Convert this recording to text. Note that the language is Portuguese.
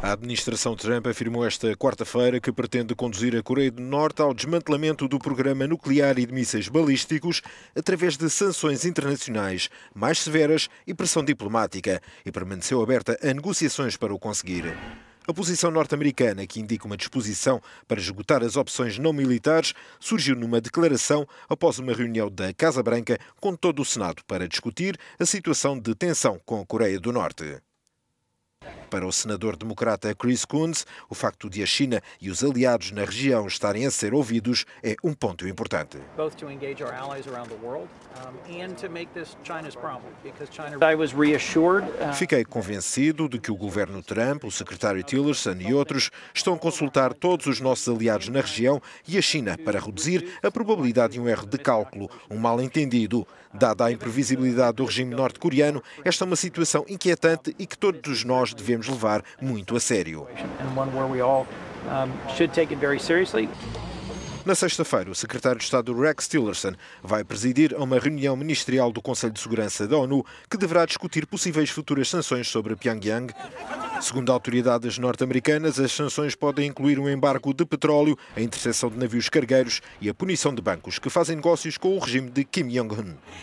A administração Trump afirmou esta quarta-feira que pretende conduzir a Coreia do Norte ao desmantelamento do programa nuclear e de mísseis balísticos através de sanções internacionais mais severas e pressão diplomática, e permaneceu aberta a negociações para o conseguir. A posição norte-americana, que indica uma disposição para esgotar as opções não militares, surgiu numa declaração após uma reunião da Casa Branca com todo o Senado para discutir a situação de tensão com a Coreia do Norte. Para o senador democrata Chris Coons, o facto de a China e os aliados na região estarem a ser ouvidos é um ponto importante. Uh, Fiquei convencido de que o governo Trump, o secretário Tillerson e outros estão a consultar todos os nossos aliados na região e a China para reduzir a probabilidade de um erro de cálculo, um mal-entendido. Dada a imprevisibilidade do regime norte-coreano, esta é uma situação inquietante e que todos nós devemos devemos levar muito a sério. Na sexta-feira, o secretário de Estado Rex Tillerson vai presidir a uma reunião ministerial do Conselho de Segurança da ONU que deverá discutir possíveis futuras sanções sobre Pyongyang. Segundo autoridades norte-americanas, as sanções podem incluir um embargo de petróleo, a interseção de navios cargueiros e a punição de bancos que fazem negócios com o regime de Kim Jong-un.